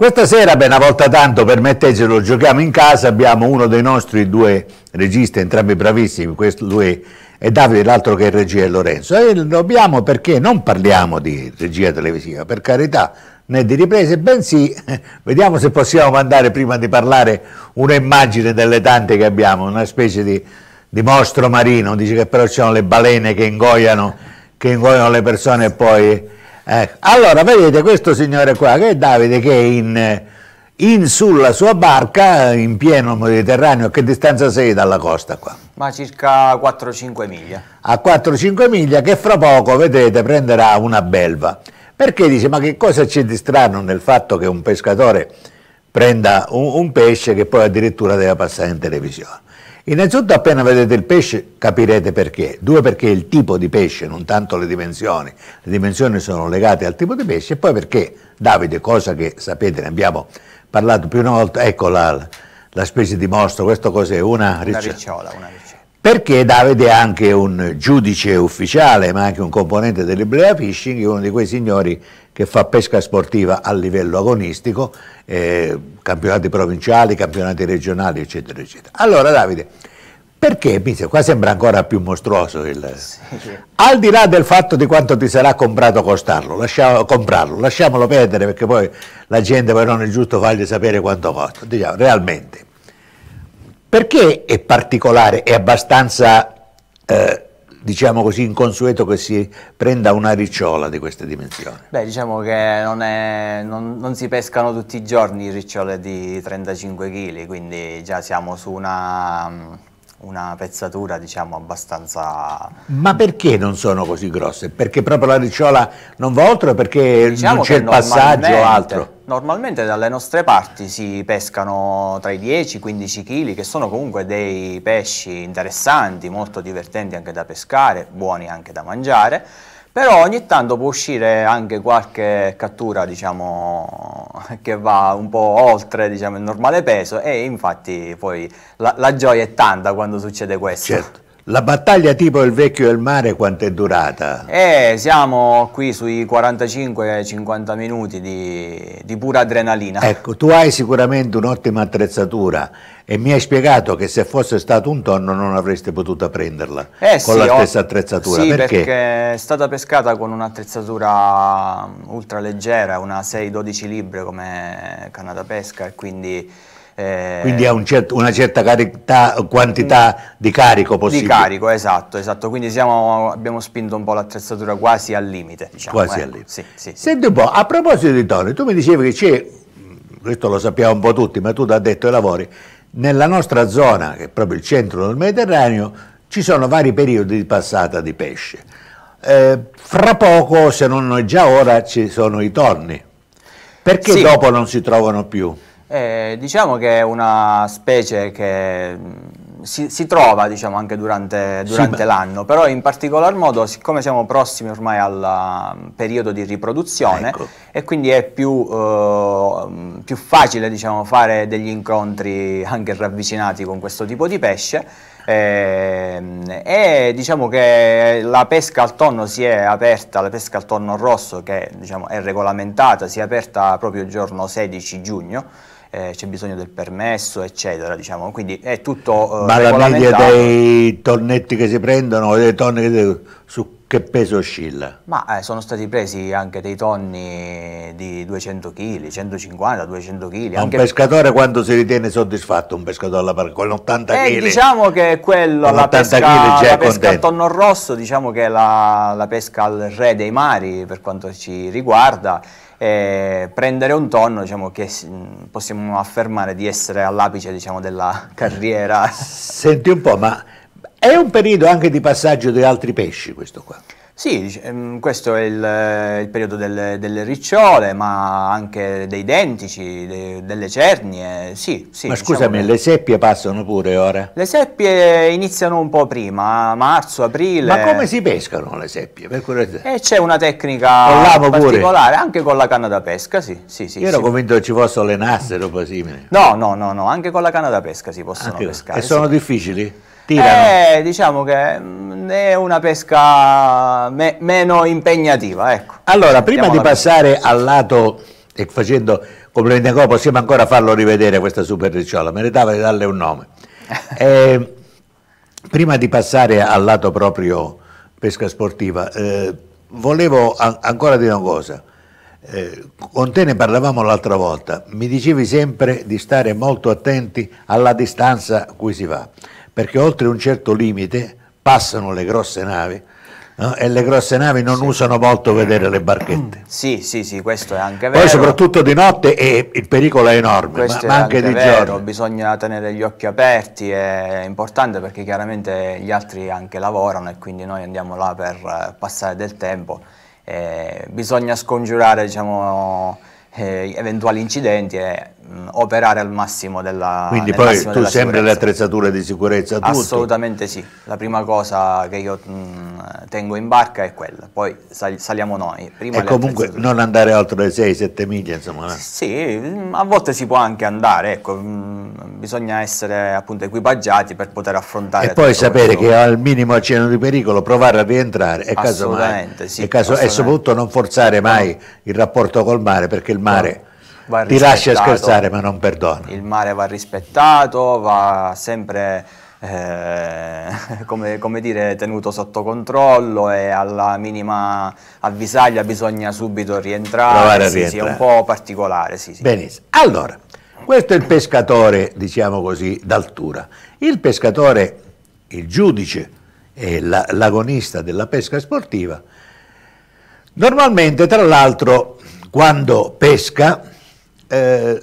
Questa sera, per una volta tanto, permettetelo, giochiamo in casa, abbiamo uno dei nostri due registi, entrambi bravissimi, questo lui e Davide, l'altro che è regia è Lorenzo. E dobbiamo perché non parliamo di regia televisiva, per carità, né di riprese, bensì vediamo se possiamo mandare prima di parlare un'immagine delle tante che abbiamo, una specie di, di mostro marino, dice che però ci sono le balene che ingoiano, che ingoiano le persone e poi Ecco. Allora, vedete questo signore qua, che è Davide, che è in, in sulla sua barca, in pieno Mediterraneo, a che distanza sei dalla costa qua? Ma circa 4-5 miglia. A 4-5 miglia, che fra poco, vedete, prenderà una belva. Perché dice, ma che cosa c'è di strano nel fatto che un pescatore prenda un, un pesce che poi addirittura deve passare in televisione? Innanzitutto appena vedete il pesce capirete perché. Due perché il tipo di pesce, non tanto le dimensioni. Le dimensioni sono legate al tipo di pesce e poi perché Davide, cosa che sapete, ne abbiamo parlato più una volta, ecco la, la specie di mostro, questa cos'è? Una, una ricciola. Una ricciola perché Davide è anche un giudice ufficiale, ma anche un componente dell'Iblea Fishing, uno di quei signori che fa pesca sportiva a livello agonistico, eh, campionati provinciali, campionati regionali, eccetera, eccetera. Allora Davide, perché, Mizio, qua sembra ancora più mostruoso il... Sì. Al di là del fatto di quanto ti sarà comprato costarlo, lasciamo, comprarlo, lasciamolo perdere perché poi la gente poi non è giusto fargli sapere quanto costa, diciamo, realmente perché è particolare, è abbastanza, eh, diciamo così, inconsueto che si prenda una ricciola di queste dimensioni? Beh, diciamo che non, è, non, non si pescano tutti i giorni ricciole di 35 kg, quindi già siamo su una, una pezzatura, diciamo, abbastanza... Ma perché non sono così grosse? Perché proprio la ricciola non va oltre? Perché diciamo non c'è il passaggio o altro? Normalmente dalle nostre parti si pescano tra i 10 e i 15 kg, che sono comunque dei pesci interessanti, molto divertenti anche da pescare, buoni anche da mangiare, però ogni tanto può uscire anche qualche cattura, diciamo, che va un po' oltre diciamo, il normale peso e infatti poi la, la gioia è tanta quando succede questo. Certo. La battaglia tipo il vecchio e il mare quanto è durata? Eh, siamo qui sui 45-50 minuti di, di, pura adrenalina. Ecco, tu hai sicuramente un'ottima attrezzatura e mi hai spiegato che se fosse stato un tonno non avresti potuto prenderla eh, con sì, la stessa attrezzatura. Sì, perché? perché è stata pescata con un'attrezzatura um, ultraleggera, una 6-12 libbre come canna da pesca e quindi eh, Quindi ha un certo, una certa carità, quantità mm. di carico possibile. Di carico, esatto, esatto. Quindi siamo, abbiamo spinto un po' l'attrezzatura quasi al limite. Diciamo, quasi eh. al limite. Sì, sì, Senti un po', a proposito di Tony, tu mi dicevi che c'è, questo lo sappiamo un po' tutti, ma tu ti ha detto ai lavori, nella nostra zona, che è proprio il centro del Mediterraneo, ci sono vari periodi di passata di pesce. Eh, fra poco, se non già ora, ci sono i tonni. Perché sì. dopo non si trovano più? Eh, diciamo che è una specie che mm, si, si trova diciamo, anche durante, durante sì, l'anno, però in particolar modo siccome siamo prossimi ormai al mm, periodo di riproduzione ecco. e quindi è più, eh, mm, più facile diciamo, fare degli incontri anche ravvicinati con questo tipo di pesce, ehm, e diciamo che la pesca al tonno si è aperta, la pesca al tonno rosso che diciamo, è regolamentata, si è aperta proprio il giorno 16 giugno eh, c'è bisogno del permesso, eccetera. Diciamo. Quindi è tutto eh, Ma la media dei tonnetti che si prendono, delle tonne che si... su che peso oscilla? Ma eh, sono stati presi anche dei tonni di 200 kg, 150, 200 kg. Ma anche... un pescatore quando si ritiene soddisfatto, un pescatore alla par- con 80 kg? Eh, diciamo che quello, la pesca, la pesca al tonno rosso, diciamo che è la, la pesca al re dei mari per quanto ci riguarda. E eh, prendere un tonno diciamo che possiamo affermare di essere all'apice diciamo, della carriera. Senti un po', ma è un periodo anche di passaggio di altri pesci questo qua. Sì, ehm, questo è il, il periodo del, delle ricciole, ma anche dei dentici, de, delle cernie, sì, sì, Ma diciamo scusami, che... le seppie passano pure ora? Le seppie iniziano un po' prima, marzo, aprile. Ma come si pescano le seppie? E eh, c'è una tecnica particolare, anche con la canna da pesca, sì. sì, sì Io ero convinto che ci fossero le nasse, roba simile. No, no, no, no, anche con la canna da pesca si possono anche pescare. E sono difficili? tirano. Eh, diciamo che mm, è una pesca me meno impegnativa, ecco. Allora, prima Andiamo di passare pesca. al lato e facendo complimenti a possiamo ancora farlo rivedere questa super ricciola, meritava di darle un nome. eh, prima di passare al lato proprio pesca sportiva, eh, volevo ancora dire una cosa. Eh, con te ne parlavamo l'altra volta, mi dicevi sempre di stare molto attenti alla distanza a cui si va perché oltre un certo limite passano le grosse navi no? e le grosse navi non sì. usano molto vedere le barchette. Sì, sì, sì, questo è anche vero. Poi soprattutto di notte eh, il pericolo è enorme, ma, ma, anche, anche di vero. giorno. Bisogna tenere gli occhi aperti, è importante perché chiaramente gli altri anche lavorano e quindi noi andiamo là per eh, passare del tempo. Eh, bisogna scongiurare diciamo, eh, eventuali incidenti e Mm, operare al massimo della Quindi poi tu sempre le attrezzature di sicurezza tutto. Assolutamente sì, la prima cosa che io mh, mm, tengo in barca è quella, poi sal saliamo noi. Prima e comunque non andare oltre le 6-7 miglia insomma. No? Eh. Sì, mm, a volte si può anche andare, ecco, mh, bisogna essere appunto equipaggiati per poter affrontare. E poi sapere che al minimo accenno di pericolo provare a rientrare e, casomai, sì, e, caso, e soprattutto non forzare mai no. il rapporto col mare perché il mare... No va rispettato. Ti lascia scherzare ma non perdono. Il mare va rispettato, va sempre... Eh, come, come, dire, tenuto sotto controllo e alla minima avvisaglia bisogna subito rientrare, sì, rientrare. Sì, è un po' particolare. Sì, Benissimo. Allora, questo è il pescatore, diciamo così, d'altura. Il pescatore, il giudice e l'agonista della pesca sportiva, normalmente, tra l'altro, quando pesca eh,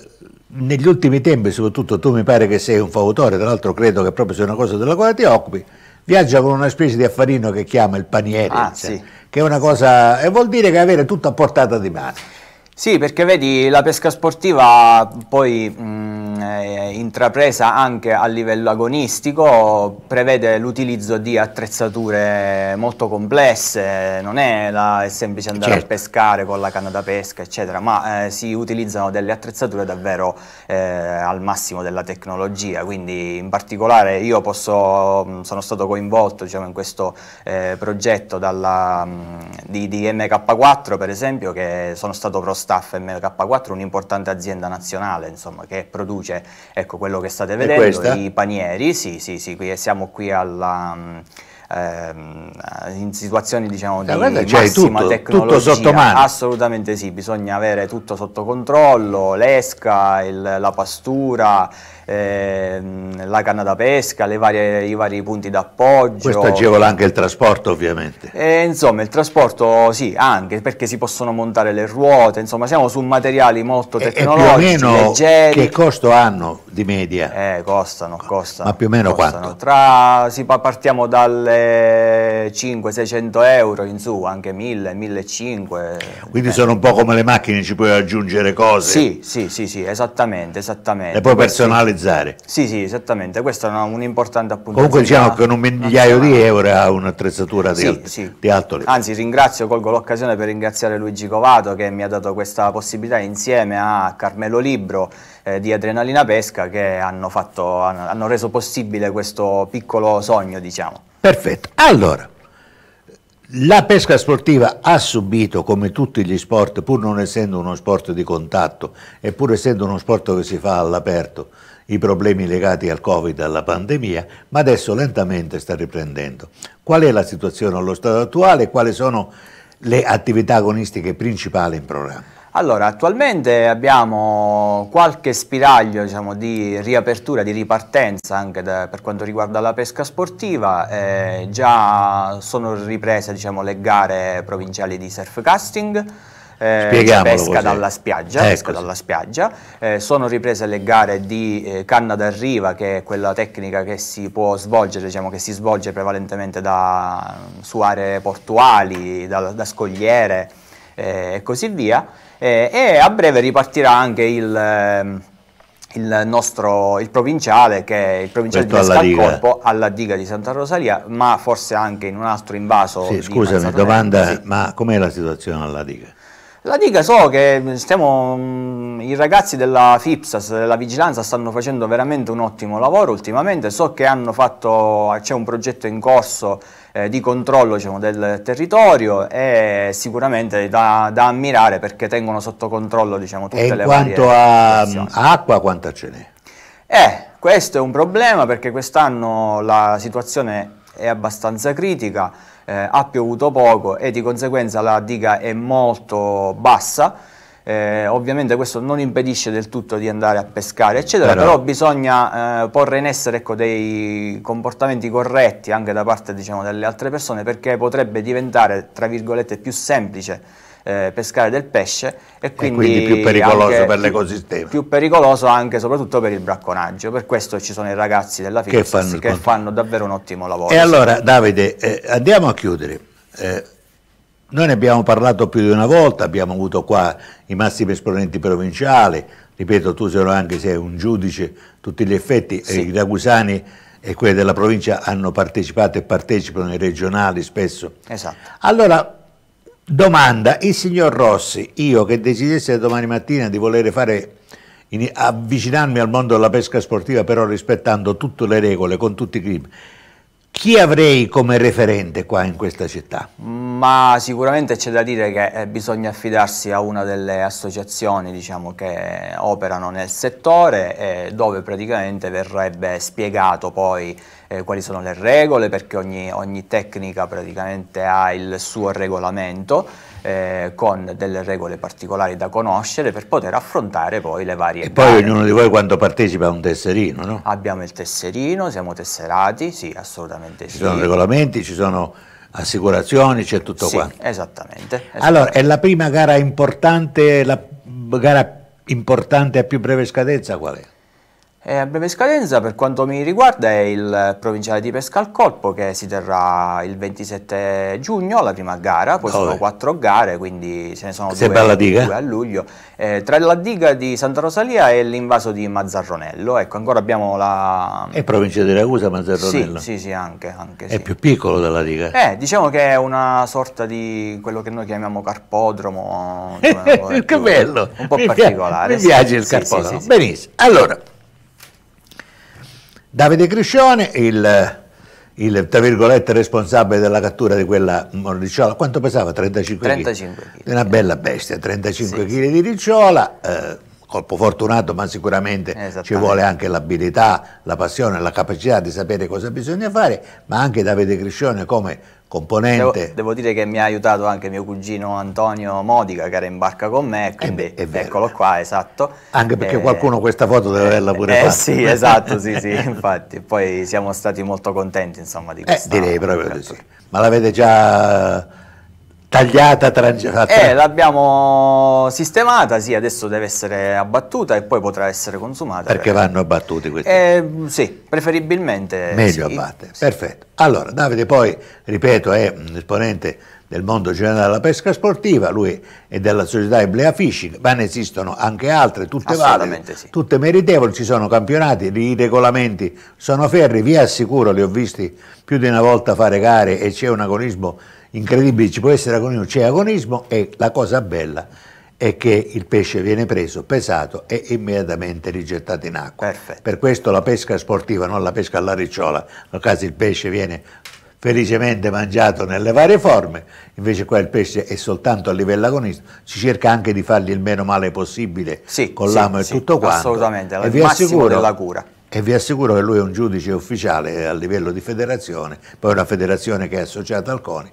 negli ultimi tempi, soprattutto tu mi pare che sei un fautore, tra l'altro credo che proprio sia una cosa della quale ti occupi, viaggia con una specie di affarino che chiama il paniere, ah, cioè, sì. che è una cosa, e vuol dire che avere tutto a portata di mano. Sì, perché vedi, la pesca sportiva poi... Mh, Ehm, eh, intrapresa anche a livello agonistico prevede l'utilizzo di attrezzature molto complesse, non è, la, è semplice andare certo. a pescare con la canna da pesca eccetera, ma eh, si utilizzano delle attrezzature davvero eh, al massimo della tecnologia, quindi in particolare io posso, mm, sono stato coinvolto diciamo, in questo eh, progetto dalla, mm, di, di MK4 per esempio, che sono stato pro staff MK4, un'importante azienda nazionale insomma, che produce luce. Ecco quello che state vedendo, i panieri, sì, sì, sì, qui, siamo qui alla ehm, eh, in situazioni diciamo eh, di guarda, massima tutto, tecnologia tutto assolutamente sì bisogna avere tutto sotto controllo l'esca la pastura Ehm, la canna da pesca, varie, i vari punti d'appoggio. Questo agevola anche il trasporto ovviamente. E, eh, insomma il trasporto sì, anche perché si possono montare le ruote, insomma siamo su materiali molto tecnologici, e, e leggeri. Che costo hanno di media? Eh, costano, costano. Ma più o meno costano. quanto? Tra, si, partiamo dalle 500-600 euro in su, anche 1000, 1500. Quindi eh. sono un po' come le macchine, ci puoi aggiungere cose. Sì, sì, sì, sì esattamente, esattamente. E poi personali valorizzare. Sì, sì, esattamente, questo è un importante appuntamento. Comunque diciamo che un migliaio di euro ha un'attrezzatura di, sì, alto, sì. di alto livello. Anzi, ringrazio, colgo l'occasione per ringraziare Luigi Covato che mi ha dato questa possibilità insieme a Carmelo Libro eh, di Adrenalina Pesca che hanno, fatto, hanno reso possibile questo piccolo sogno, diciamo. Perfetto, allora... La pesca sportiva ha subito, come tutti gli sport, pur non essendo uno sport di contatto e pur essendo uno sport che si fa all'aperto, i problemi legati al Covid, e alla pandemia, ma adesso lentamente sta riprendendo. Qual è la situazione allo stato attuale? e Quali sono le attività agonistiche principali in programma? Allora, attualmente abbiamo qualche spiraglio diciamo, di riapertura, di ripartenza anche da, per quanto riguarda la pesca sportiva, eh, già sono riprese diciamo, le gare provinciali di surf casting, eh, cioè, eh, pesca, dalla spiaggia, ecco pesca dalla spiaggia. Eh, sono riprese le gare di eh, canna da riva, che è quella tecnica che si può svolgere, diciamo che si svolge prevalentemente da, su aree portuali, da, da scogliere eh, e così via. Eh, e a breve ripartirà anche il ehm, il nostro il provinciale che è il provinciale Questo di Pescalcorpo alla, alla diga di Santa Rosalia ma forse anche in un altro invaso sì, scusami domanda sì. ma com'è la situazione alla diga? La dica so che mm, stiamo, mm, i ragazzi della FIPSAS, della vigilanza, stanno facendo veramente un ottimo lavoro ultimamente, so che c'è un progetto in corso eh, di controllo diciamo, del territorio e sicuramente da, da, ammirare perché tengono sotto controllo diciamo, tutte e le varie... E quanto mm, a acqua quanta ce n'è? Eh, questo è un problema perché quest'anno la situazione è abbastanza critica, eh, ha piovuto poco e di conseguenza la diga è molto bassa. Eh, ovviamente questo non impedisce del tutto di andare a pescare, eccetera, però, però bisogna eh, porre in essere ecco, dei comportamenti corretti anche da parte diciamo, delle altre persone perché potrebbe diventare, tra virgolette, più semplice eh, pescare del pesce e quindi, e quindi più pericoloso per l'ecosistema. Più pericoloso anche e soprattutto per il bracconaggio, per questo ci sono i ragazzi della FIPS che, fanno, che fanno, davvero un ottimo lavoro. E allora Davide, eh, andiamo a chiudere. Eh, noi ne abbiamo parlato più di una volta, abbiamo avuto qua i massimi esponenti provinciali, ripeto tu sei anche sei un giudice, tutti gli effetti, eh, sì. i ragusani e quelli della provincia hanno partecipato e partecipano ai regionali spesso. Esatto. Allora Domanda, il signor Rossi, io che decidesse domani mattina di voler fare, avvicinarmi al mondo della pesca sportiva però rispettando tutte le regole, con tutti i crimini, chi avrei come referente qua in questa città? Ma sicuramente c'è da dire che eh, bisogna affidarsi a una delle associazioni diciamo, che operano nel settore eh, dove praticamente verrebbe spiegato poi eh, quali sono le regole perché ogni, ogni tecnica praticamente ha il suo regolamento eh, con delle regole particolari da conoscere per poter affrontare poi le varie... E poi gare. ognuno di voi quando partecipa ha un tesserino, no? Abbiamo il tesserino, siamo tesserati, sì, assolutamente ci sì. Ci sono regolamenti, ci sono assicurazioni, c'è tutto sì, quanto. Esattamente, esattamente. Allora, è la prima gara importante, la gara importante a più breve scadenza qual è? E eh, a breve scadenza per quanto mi riguarda è il provinciale di pesca al colpo che si terrà il 27 giugno, la prima gara, poi oh sono quattro gare, quindi ce ne sono due, due, eh. a luglio. Eh, tra la diga di Santa Rosalia e l'invaso di Mazzarronello, ecco ancora abbiamo la... È provincia di Ragusa Mazzarronello? Sì, sì, sì anche. anche sì. È più piccolo della diga? Eh, diciamo che è una sorta di quello che noi chiamiamo carpodromo. Cioè, che bello! Un po' mi particolare. Mi piace il carpodromo, benissimo. Allora... Davide Criscione, il, il tra virgolette responsabile della cattura di quella ricciola, quanto pesava? 35 kg? 35 kg. Una bella bestia, 35 kg di ricciola, eh, colpo fortunato, ma sicuramente ci vuole anche l'abilità, la passione, la capacità di sapere cosa bisogna fare, ma anche Davide Criscione come componente. Devo, devo dire che mi ha aiutato anche mio cugino Antonio Modica che era in barca con me, quindi eh beh, eccolo qua, esatto. Anche perché eh, qualcuno questa foto deve averla pure eh, eh fatta. Eh sì, esatto, sì, sì, infatti. Poi siamo stati molto contenti, insomma, di questo. Eh, direi proprio di sì. Ma l'avete già tagliata, trangiata. Eh, l'abbiamo sistemata, sì, adesso deve essere abbattuta e poi potrà essere consumata. Perché, perché... vanno abbattuti questi? Eh, sì, preferibilmente. Meglio sì. abbattere, sì. perfetto. Allora, Davide poi, ripeto, è un esponente del mondo generale della pesca sportiva, lui è della società Eblea Fishing, ma ne esistono anche altre, tutte valide, sì. tutte meritevoli, ci sono campionati, i regolamenti sono ferri, vi assicuro, li ho visti più di una volta fare gare e c'è un agonismo incredibili, ci può essere agonismo, c'è agonismo e la cosa bella è che il pesce viene preso, pesato e immediatamente rigettato in acqua. Perfetto. Per questo la pesca sportiva, non la pesca alla ricciola, nel caso il pesce viene felicemente mangiato nelle varie forme, invece qua il pesce è soltanto a livello agonistico, si cerca anche di fargli il meno male possibile sì, con sì, l'amo e sì, tutto quanto. Assolutamente, la, e vi assicuro, della cura e vi assicuro che lui è un giudice ufficiale a livello di federazione, poi una federazione che è associata al CONI,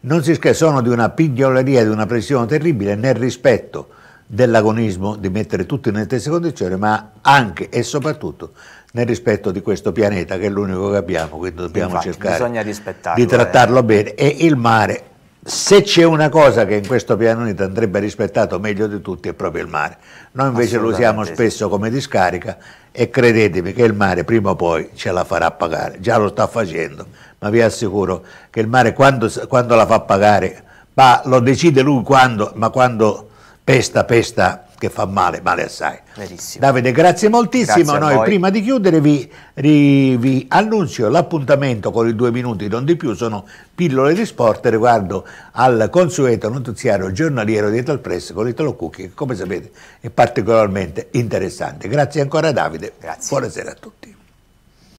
non si scherza, sono di una pignoleria, di una pressione terribile nel rispetto dell'agonismo di mettere tutti nelle stesse condizioni, ma anche e soprattutto nel rispetto di questo pianeta che è l'unico che abbiamo, quindi dobbiamo Infatti, cercare di trattarlo eh. bene e il mare se c'è una cosa che in questo pianeta andrebbe rispettato meglio di tutti è proprio il mare. Noi invece lo usiamo spesso come discarica e credetemi che il mare prima o poi ce la farà pagare, già lo sta facendo, ma vi assicuro che il mare quando, quando la fa pagare, lo decide lui quando, ma quando pesta, pesta che fa male, male assai. Verissimo. Davide, grazie moltissimo. Grazie Noi prima di chiudere vi, vi, vi annuncio l'appuntamento con i due minuti, non di più, sono pillole di sport riguardo al consueto notiziario giornaliero di Ital Press con Italo Cucchi, che come sapete è particolarmente interessante. Grazie ancora Davide, grazie. buonasera a tutti.